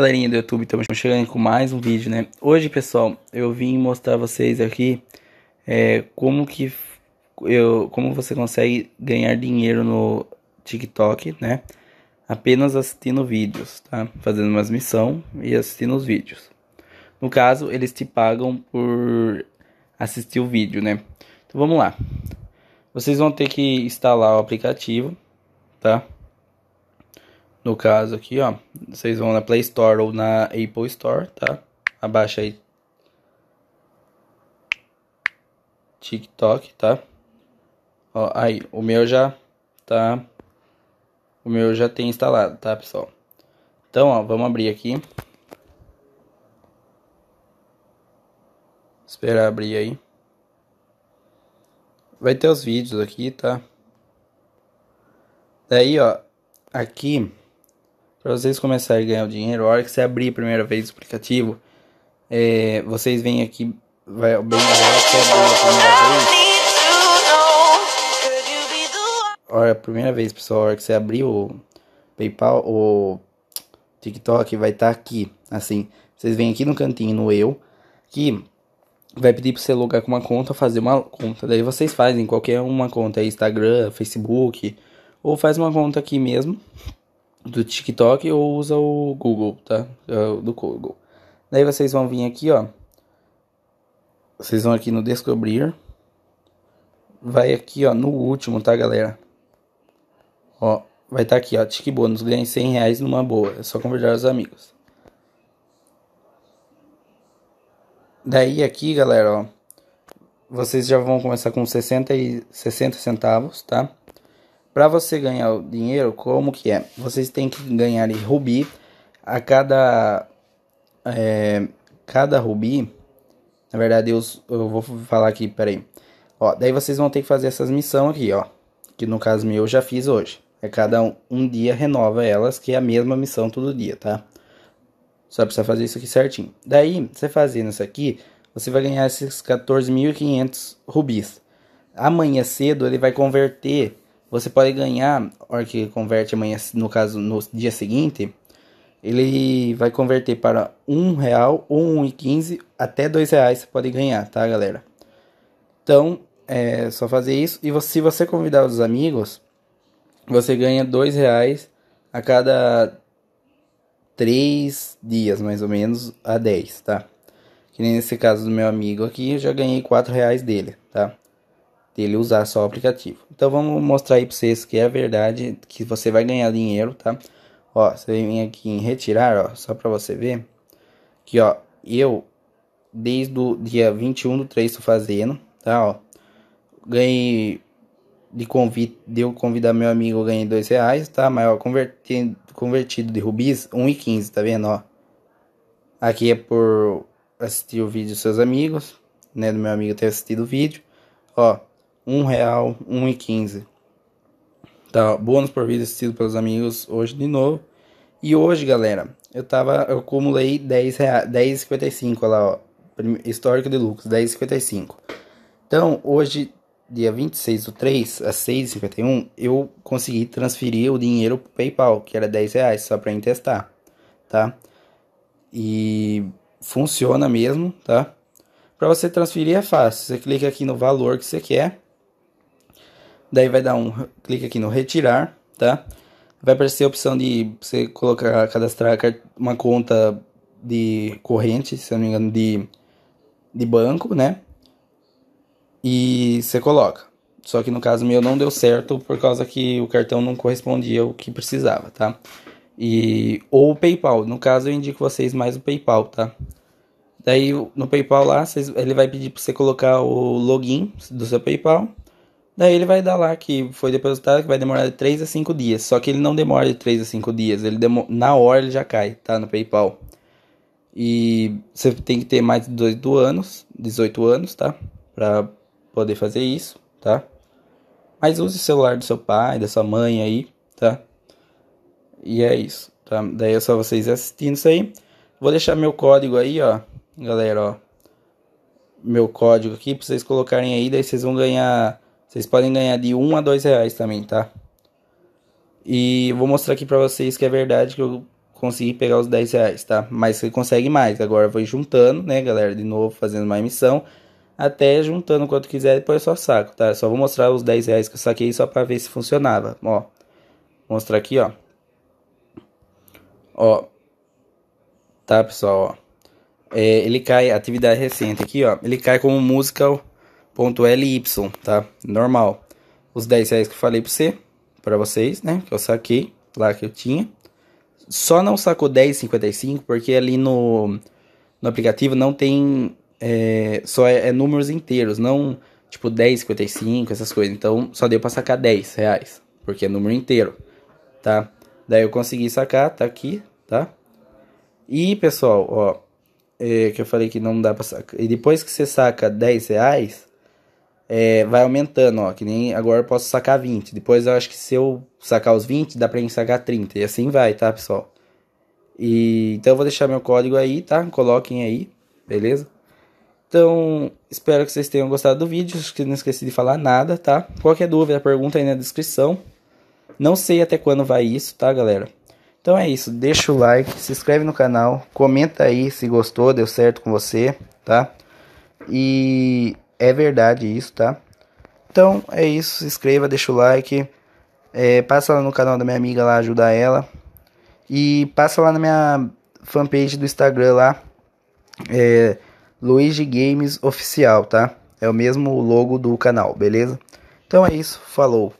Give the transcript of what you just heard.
Galerinha do YouTube, estamos chegando com mais um vídeo, né? Hoje, pessoal, eu vim mostrar vocês aqui é, como que eu, como você consegue ganhar dinheiro no TikTok, né? Apenas assistindo vídeos, tá? Fazendo umas missão e assistindo os vídeos. No caso, eles te pagam por assistir o vídeo, né? Então vamos lá. Vocês vão ter que instalar o aplicativo, tá? No caso aqui, ó, vocês vão na Play Store ou na Apple Store, tá? Abaixa aí TikTok, tá? Ó, aí, o meu já tá o meu já tem instalado, tá, pessoal? Então, ó, vamos abrir aqui. Esperar abrir aí. Vai ter os vídeos aqui, tá? Daí, ó, aqui para vocês começarem a ganhar o dinheiro, a hora que você abrir a primeira vez o aplicativo, é, vocês vêm aqui, vai bem na hora que você abrir a primeira vez. A hora, primeira vez, pessoal, a hora que você abrir o PayPal, o TikTok, vai estar tá aqui, assim. Vocês vêm aqui no cantinho, no Eu, que vai pedir para você logar com uma conta, fazer uma conta. Daí vocês fazem qualquer uma conta, é Instagram, Facebook, ou faz uma conta aqui mesmo do TikTok ou usa o Google, tá? É do Google. Daí vocês vão vir aqui, ó. Vocês vão aqui no descobrir. Vai aqui, ó, no último, tá, galera? Ó, vai estar tá aqui, ó, tique bônus, ganhe 100 reais numa boa. É só convidar os amigos. Daí aqui, galera, ó. Vocês já vão começar com 60, e, 60 centavos, tá? Para você ganhar o dinheiro, como que é? Vocês têm que ganhar rubi a cada é, cada rubi. Na verdade, eu, eu vou falar aqui, peraí. Ó, daí vocês vão ter que fazer essas missões aqui, ó. Que no caso meu eu já fiz hoje. É cada um, um dia renova elas, que é a mesma missão todo dia, tá? Só precisa fazer isso aqui certinho. Daí, você fazendo isso aqui, você vai ganhar esses 14.500 rubis. Amanhã cedo ele vai converter você pode ganhar, a hora que converte amanhã, no caso, no dia seguinte, ele vai converter para um real ou um e quinze até dois reais você pode ganhar, tá, galera? Então é só fazer isso e você, se você convidar os amigos, você ganha dois reais a cada três dias, mais ou menos, a dez, tá? Que nem nesse caso do meu amigo aqui, eu já ganhei quatro reais dele, tá? dele usar só o aplicativo. Então vamos mostrar aí para vocês que é verdade que você vai ganhar dinheiro, tá? Ó, você vem aqui em retirar, ó, só para você ver. Que ó, eu desde o dia 21 do 3 estou fazendo, tá, ó. Ganhei de convite, deu convidar meu amigo, ganhei dois reais, tá? Maior convertido, convertido de rubis, 1,15, tá vendo, ó? Aqui é por assistir o vídeo dos seus amigos, né? Do meu amigo ter assistido o vídeo, ó um real, um e quinze. Tá, bônus por vídeo assistido pelos amigos hoje de novo. E hoje, galera, eu tava, eu acumulei dez reais, 10,55 lá, ó. Histórico de lucros, 10,55. Então, hoje, dia 26 do 3, às 6h51, eu consegui transferir o dinheiro pro PayPal, que era dez reais, só pra testar, tá? E funciona mesmo, tá? Para você transferir é fácil. Você clica aqui no valor que você quer Daí vai dar um clique aqui no retirar, tá? Vai aparecer a opção de você colocar, cadastrar uma conta de corrente, se não me engano, de, de banco, né? E você coloca. Só que no caso meu não deu certo por causa que o cartão não correspondia ao que precisava, tá? E ou o PayPal, no caso eu indico vocês mais o PayPal, tá? Daí no PayPal lá, ele vai pedir para você colocar o login do seu PayPal Daí ele vai dar lá que foi depositado, que vai demorar de 3 a 5 dias. Só que ele não demora de 3 a 5 dias, ele demora, na hora ele já cai, tá? No PayPal. E você tem que ter mais de 18 anos, 18 anos, tá? Pra poder fazer isso, tá? Mas use o celular do seu pai, da sua mãe aí, tá? E é isso, tá? Daí é só vocês assistindo isso aí. Vou deixar meu código aí, ó. Galera, ó. Meu código aqui pra vocês colocarem aí, daí vocês vão ganhar vocês podem ganhar de 1 a 2 reais também, tá? E vou mostrar aqui pra vocês que é verdade que eu consegui pegar os 10 reais, tá? Mas você consegue mais. Agora eu vou juntando, né, galera? De novo, fazendo uma emissão. Até juntando quanto quiser, depois eu é só saco, tá? Só vou mostrar os 10 reais que eu saquei só pra ver se funcionava. Ó, mostrar aqui, ó. Ó. Tá, pessoal, ó. É, ele cai, atividade recente aqui, ó. Ele cai como musical ponto .ly, tá? Normal. Os 10 reais que eu falei para você, para vocês, né? Que eu saquei lá que eu tinha. Só não sacou 10,55 porque ali no, no aplicativo não tem. É, só é, é, números inteiros, não tipo 10,55, essas coisas. Então só deu para sacar 10 reais, porque é número inteiro, tá? Daí eu consegui sacar, tá aqui, tá? E pessoal, ó, é, que eu falei que não dá pra sacar. E depois que você saca 10 reais, é, vai aumentando, ó. Que nem agora eu posso sacar 20. Depois eu acho que se eu sacar os 20, dá pra gente sacar 30. E assim vai, tá, pessoal? E, então eu vou deixar meu código aí, tá? Coloquem aí, beleza? Então, espero que vocês tenham gostado do vídeo. Acho que não esqueci de falar nada, tá? Qualquer dúvida, pergunta aí na descrição. Não sei até quando vai isso, tá, galera? Então é isso. Deixa o like, se inscreve no canal, comenta aí se gostou, deu certo com você, tá? E é verdade isso, tá? Então é isso, se inscreva, deixa o like. É, passa lá no canal da minha amiga lá, ajuda ela. E passa lá na minha fanpage do Instagram lá. É, Luigi Games Oficial, tá? É o mesmo logo do canal, beleza? Então é isso, falou!